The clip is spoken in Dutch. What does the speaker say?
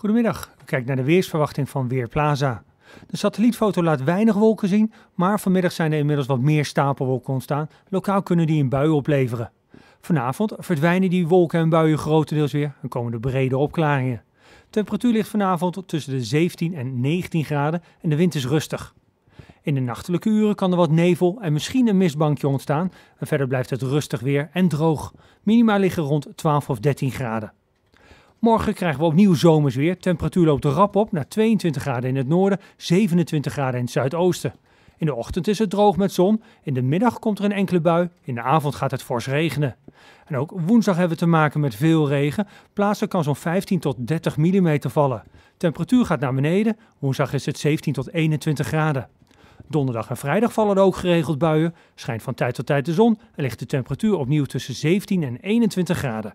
Goedemiddag, Kijk naar de weersverwachting van Weerplaza. De satellietfoto laat weinig wolken zien, maar vanmiddag zijn er inmiddels wat meer stapelwolken ontstaan. Lokaal kunnen die een bui opleveren. Vanavond verdwijnen die wolken en buien grotendeels weer en komen er brede opklaringen. Temperatuur ligt vanavond tussen de 17 en 19 graden en de wind is rustig. In de nachtelijke uren kan er wat nevel en misschien een mistbankje ontstaan. En verder blijft het rustig weer en droog. Minima liggen rond 12 of 13 graden. Morgen krijgen we opnieuw zomersweer. weer. Temperatuur loopt er rap op naar 22 graden in het noorden, 27 graden in het zuidoosten. In de ochtend is het droog met zon. In de middag komt er een enkele bui. In de avond gaat het fors regenen. En ook woensdag hebben we te maken met veel regen. Plaatsen kan zo'n 15 tot 30 mm vallen. Temperatuur gaat naar beneden. Woensdag is het 17 tot 21 graden. Donderdag en vrijdag vallen er ook geregeld buien. Schijnt van tijd tot tijd de zon en ligt de temperatuur opnieuw tussen 17 en 21 graden.